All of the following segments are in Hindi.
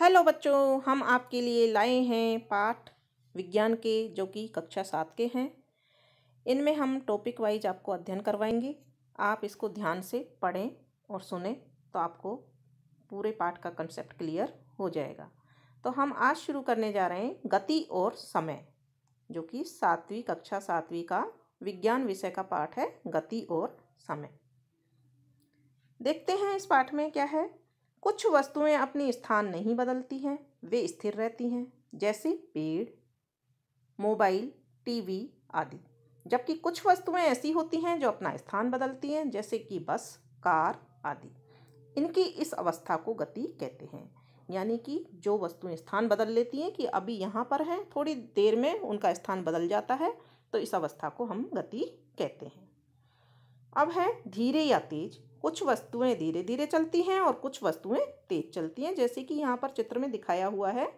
हेलो बच्चों हम आपके लिए लाए हैं पाठ विज्ञान के जो कि कक्षा सात के हैं इनमें हम टॉपिक वाइज आपको अध्ययन करवाएंगे आप इसको ध्यान से पढ़ें और सुने तो आपको पूरे पाठ का कंसेप्ट क्लियर हो जाएगा तो हम आज शुरू करने जा रहे हैं गति और समय जो कि सातवीं कक्षा सातवीं का विज्ञान विषय का पाठ है गति और समय देखते हैं इस पाठ में क्या है कुछ वस्तुएं अपनी स्थान नहीं बदलती हैं वे स्थिर रहती हैं जैसे पेड़ मोबाइल टीवी आदि जबकि कुछ वस्तुएं ऐसी होती हैं जो अपना स्थान बदलती हैं जैसे कि बस कार आदि इनकी इस अवस्था को गति कहते हैं यानी कि जो वस्तुएं स्थान बदल लेती हैं कि अभी यहाँ पर हैं थोड़ी देर में उनका स्थान बदल जाता है तो इस अवस्था को हम गति कहते हैं अब है धीरे या तेज कुछ वस्तुएं धीरे धीरे चलती हैं और कुछ वस्तुएं तेज चलती हैं जैसे कि यहाँ पर चित्र में दिखाया हुआ है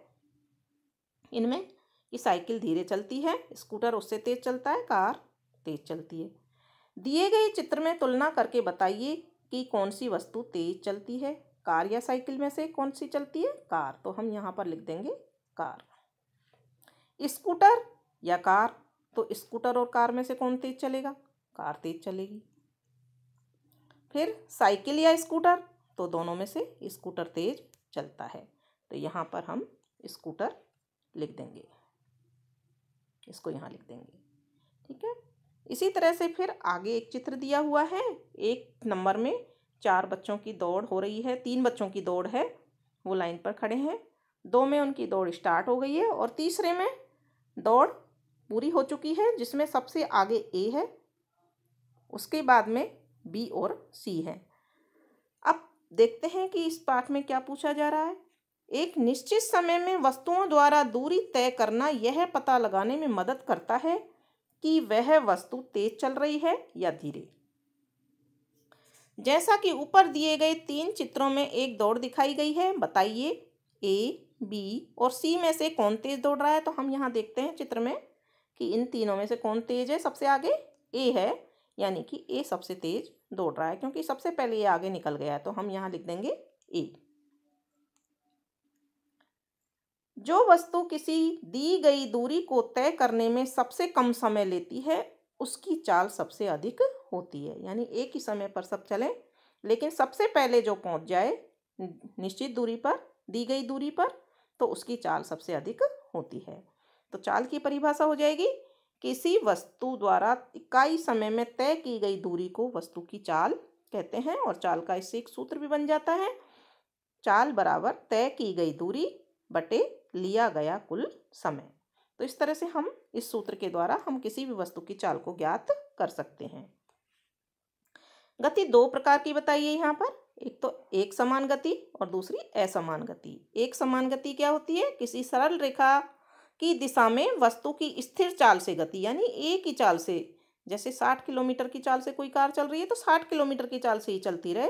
इनमें कि साइकिल धीरे चलती है स्कूटर उससे तेज चलता है कार तेज चलती है दिए गए चित्र में तुलना करके बताइए कि कौन सी वस्तु तेज चलती है कार या साइकिल में से कौन सी चलती है कार तो हम यहाँ पर लिख देंगे कार स्कूटर या कार तो स्कूटर और कार में से कौन तेज चलेगा कार तेज चलेगी फिर साइकिल या स्कूटर तो दोनों में से स्कूटर तेज चलता है तो यहाँ पर हम स्कूटर लिख देंगे इसको यहाँ लिख देंगे ठीक है इसी तरह से फिर आगे एक चित्र दिया हुआ है एक नंबर में चार बच्चों की दौड़ हो रही है तीन बच्चों की दौड़ है वो लाइन पर खड़े हैं दो में उनकी दौड़ स्टार्ट हो गई है और तीसरे में दौड़ पूरी हो चुकी है जिसमें सबसे आगे ए है उसके बाद में बी और सी है अब देखते हैं कि इस पाठ में क्या पूछा जा रहा है एक निश्चित समय में वस्तुओं द्वारा दूरी तय करना यह पता लगाने में मदद करता है कि वह वस्तु तेज चल रही है या धीरे जैसा कि ऊपर दिए गए तीन चित्रों में एक दौड़ दिखाई गई है बताइए ए बी और सी में से कौन तेज दौड़ रहा है तो हम यहाँ देखते हैं चित्र में कि इन तीनों में से कौन तेज है सबसे आगे ए है यानी कि ए सबसे तेज दौड़ रहा है क्योंकि सबसे पहले ये आगे निकल गया है तो हम यहाँ लिख देंगे ए जो वस्तु किसी दी गई दूरी को तय करने में सबसे कम समय लेती है उसकी चाल सबसे अधिक होती है यानी एक ही समय पर सब चलें लेकिन सबसे पहले जो पहुंच जाए निश्चित दूरी पर दी गई दूरी पर तो उसकी चाल सबसे अधिक होती है तो चाल की परिभाषा हो जाएगी किसी वस्तु द्वारा इकाई समय में तय की गई दूरी को वस्तु की चाल कहते हैं और चाल का इससे एक सूत्र भी बन जाता है चाल बराबर तय की गई दूरी बटे लिया गया कुल समय तो इस तरह से हम इस सूत्र के द्वारा हम किसी भी वस्तु की चाल को ज्ञात कर सकते हैं गति दो प्रकार की बताइए यहाँ पर एक तो एक समान गति और दूसरी असमान गति एक समान गति क्या होती है किसी सरल रेखा की दिशा में वस्तु की स्थिर चाल से गति यानी एक ही चाल से जैसे साठ किलोमीटर की चाल से कोई कार चल रही है तो साठ किलोमीटर की चाल से ही चलती रहे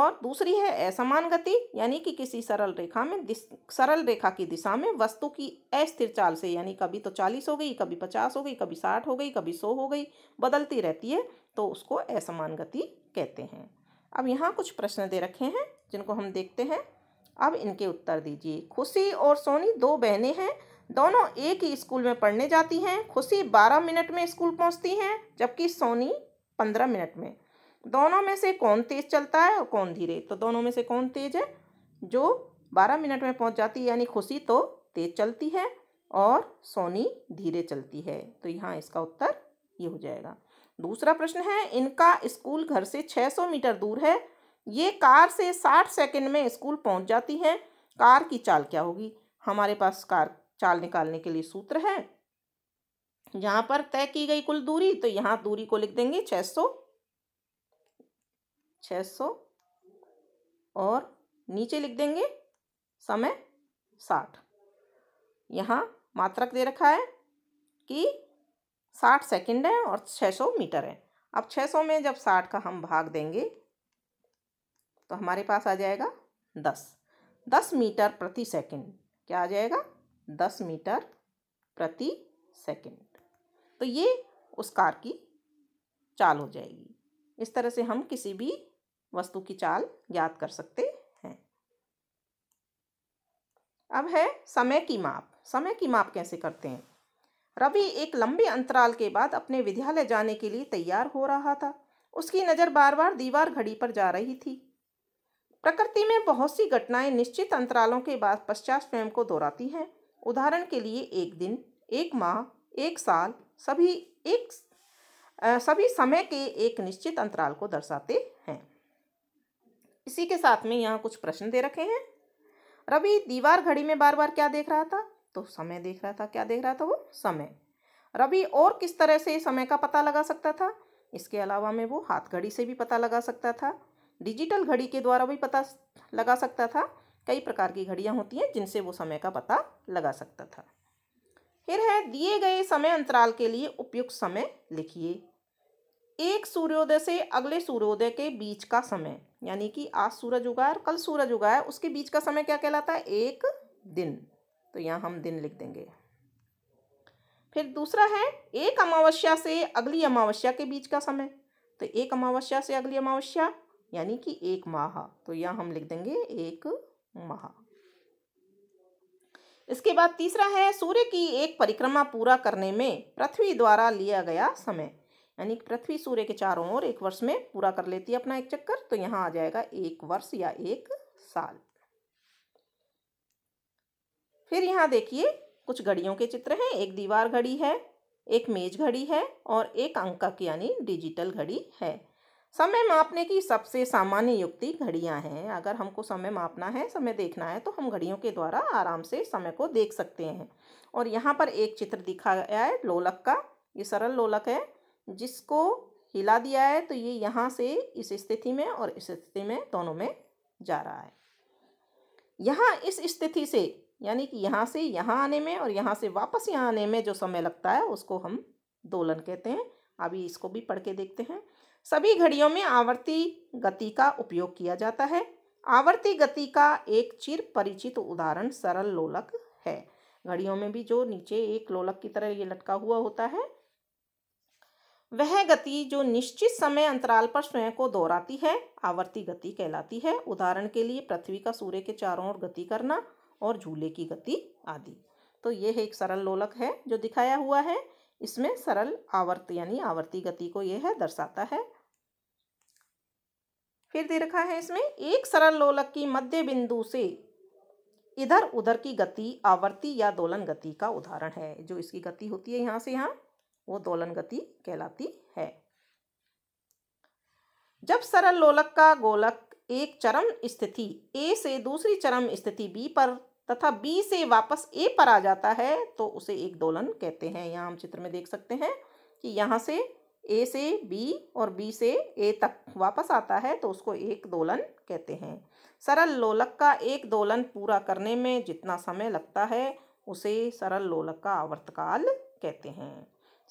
और दूसरी है असमान गति यानी कि किसी सरल रेखा में सरल रेखा की दिशा में वस्तु की अस्थिर चाल से यानी कभी तो चालीस हो गई कभी पचास हो गई कभी साठ हो गई कभी सौ हो गई बदलती रहती है तो उसको असमान गति कहते हैं अब यहाँ कुछ प्रश्न दे रखे हैं जिनको हम देखते हैं अब इनके उत्तर दीजिए खुशी और सोनी दो बहनें हैं दोनों एक ही स्कूल में पढ़ने जाती हैं खुशी बारह मिनट में स्कूल पहुंचती हैं जबकि सोनी पंद्रह मिनट में दोनों में से कौन तेज़ चलता है और कौन धीरे तो दोनों में से कौन तेज़ है जो बारह मिनट में पहुंच जाती है यानी खुशी तो तेज़ चलती है और सोनी धीरे चलती है तो यहाँ इसका उत्तर ये हो जाएगा दूसरा प्रश्न है इनका स्कूल घर से 600 मीटर दूर है ये कार से 60 सेकंड में स्कूल पहुंच जाती हैं कार की चाल क्या होगी हमारे पास कार चाल निकालने के लिए सूत्र है यहाँ पर तय की गई कुल दूरी तो यहाँ दूरी को लिख देंगे छः सौ छः सौ और नीचे लिख देंगे समय साठ यहाँ मात्रक दे रखा है कि साठ सेकंड है और छः सौ मीटर है अब छः सौ में जब साठ का हम भाग देंगे तो हमारे पास आ जाएगा दस दस मीटर प्रति सेकंड क्या आ जाएगा दस मीटर प्रति सेकंड तो ये उस कार की चाल हो जाएगी इस तरह से हम किसी भी वस्तु की चाल ज्ञात कर सकते हैं अब है समय की माप समय की माप कैसे करते हैं रवि एक लंबे अंतराल के बाद अपने विद्यालय जाने के लिए तैयार हो रहा था उसकी नज़र बार बार दीवार घड़ी पर जा रही थी प्रकृति में बहुत सी घटनाएं निश्चित अंतरालों के बाद पश्चात स्वयं को दोहराती हैं उदाहरण के लिए एक दिन एक माह एक साल सभी एक सभी समय के एक निश्चित अंतराल को दर्शाते हैं इसी के साथ में यहाँ कुछ प्रश्न दे रखे हैं रवि दीवार घड़ी में बार बार क्या देख रहा था तो समय देख रहा था क्या देख रहा था वो समय रवि और किस तरह से समय का पता लगा सकता था इसके अलावा में वो हाथ घड़ी से भी पता लगा सकता था डिजिटल घड़ी के द्वारा भी पता लगा सकता था कई प्रकार की घड़ियाँ होती हैं जिनसे वो समय का पता लगा सकता था फिर है दिए गए समय अंतराल के लिए उपयुक्त समय लिखिए एक सूर्योदय से अगले सूर्योदय के बीच का समय यानी कि आज सूरज उगा और कल सूरज उगा है उसके बीच का समय क्या कहलाता है एक दिन तो यहाँ हम दिन लिख देंगे फिर दूसरा है एक अमावस्या से अगली अमावस्या के बीच का समय तो एक अमावस्या से अगली अमावस्या यानी कि एक माह तो यहाँ हम लिख देंगे एक महा इसके बाद तीसरा है सूर्य की एक परिक्रमा पूरा करने में पृथ्वी द्वारा लिया गया समय यानी पृथ्वी सूर्य के चारों ओर एक वर्ष में पूरा कर लेती है अपना एक चक्कर तो यहाँ आ जाएगा एक वर्ष या एक साल फिर यहाँ देखिए कुछ घड़ियों के चित्र हैं एक दीवार घड़ी है एक मेज घड़ी है और एक अंकक यानी डिजिटल घड़ी है समय मापने की सबसे सामान्य युक्ति घड़ियां हैं अगर हमको समय मापना है समय देखना है तो हम घड़ियों के द्वारा आराम से समय को देख सकते हैं और यहाँ पर एक चित्र दिखा गया है लोलक का ये सरल लोलक है जिसको हिला दिया है तो ये यहाँ से इस स्थिति में और इस स्थिति में दोनों में जा रहा है यहाँ इस स्थिति से यानी कि यहाँ से यहाँ आने में और यहाँ से वापस यहाँ आने में जो समय लगता है उसको हम दोलन कहते हैं अभी इसको भी पढ़ के देखते हैं सभी घड़ियों में आवर्ती गति का उपयोग किया जाता है आवर्ती गति का एक चिर परिचित उदाहरण सरल लोलक है घड़ियों में भी जो नीचे एक लोलक की तरह ये लटका हुआ होता है वह गति जो निश्चित समय अंतराल पर स्वयं को दोहराती है आवर्ती गति कहलाती है उदाहरण के लिए पृथ्वी का सूर्य के चारों ओर गति करना और झूले की गति आदि तो ये है एक सरल लोलक है जो दिखाया हुआ है इसमें सरल आवर्त यानी आवर्ती गति को यह दर्शाता है फिर दे रखा है इसमें एक सरल लोलक की मध्य बिंदु से इधर उधर की गति आवर्ती या दोलन गति का उदाहरण है जो इसकी गति होती है यहाँ से यहाँ वो दोलन गति कहलाती है जब सरल लोलक का गोलक एक चरम स्थिति ए से दूसरी चरम स्थिति बी पर तथा बी से वापस ए पर आ जाता है तो उसे एक दोलन कहते हैं यहाँ हम चित्र में देख सकते हैं कि यहाँ से ए से बी और बी से ए तक वापस आता है तो उसको एक दोलन कहते हैं सरल लोलक का एक दोलन पूरा करने में जितना समय लगता है उसे सरल लोलक का आवर्तकाल कहते हैं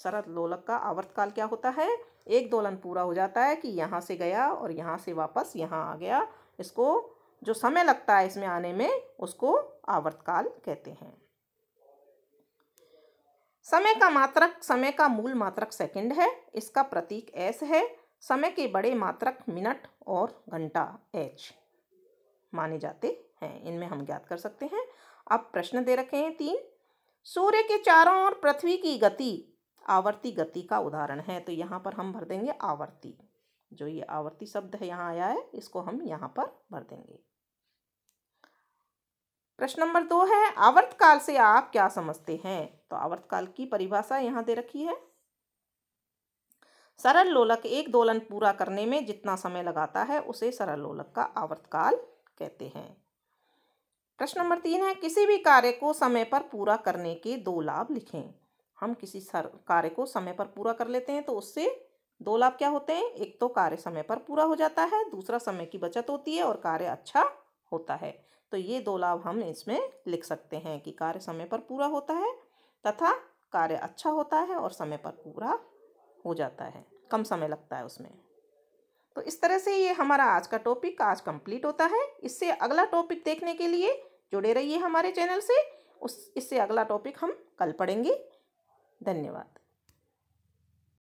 सरल लोलक का आवर्तकाल क्या होता है एक दोलन पूरा हो जाता है कि यहाँ से गया और यहाँ से वापस यहाँ आ गया इसको जो समय लगता है इसमें आने में उसको आवर्तकाल कहते हैं समय का मात्रक समय का मूल मात्रक सेकंड है इसका प्रतीक एस है समय के बड़े मात्रक मिनट और घंटा एच माने जाते हैं इनमें हम ज्ञात कर सकते हैं अब प्रश्न दे रखे हैं तीन सूर्य के चारों ओर पृथ्वी की गति आवर्ती गति का उदाहरण है तो यहाँ पर हम भर देंगे आवर्ती जो ये आवर्ती शब्द है यहाँ आया है इसको हम यहाँ पर भर देंगे प्रश्न नंबर दो है आवर्त काल से आप क्या समझते हैं तो आवर्तकाल की परिभाषा यहाँ दे रखी है सरल लोलक एक दोलन पूरा करने में जितना समय लगाता है उसे सरल लोलक का आवर्तकाल कहते हैं प्रश्न नंबर तीन है किसी भी कार्य को समय पर पूरा करने के दो लाभ लिखें हम किसी सर कार्य को समय पर पूरा कर लेते हैं तो उससे दो लाभ क्या होते हैं एक तो कार्य समय पर पूरा हो जाता है दूसरा समय की बचत होती है और कार्य अच्छा होता है तो ये दो लाभ हम इसमें लिख सकते हैं कि कार्य समय पर पूरा होता है तथा कार्य अच्छा होता है और समय पर पूरा हो जाता है कम समय लगता है उसमें तो इस तरह से ये हमारा आज का टॉपिक आज कंप्लीट होता है इससे अगला टॉपिक देखने के लिए जुड़े रहिए हमारे चैनल से उस इससे अगला टॉपिक हम कल पढ़ेंगे धन्यवाद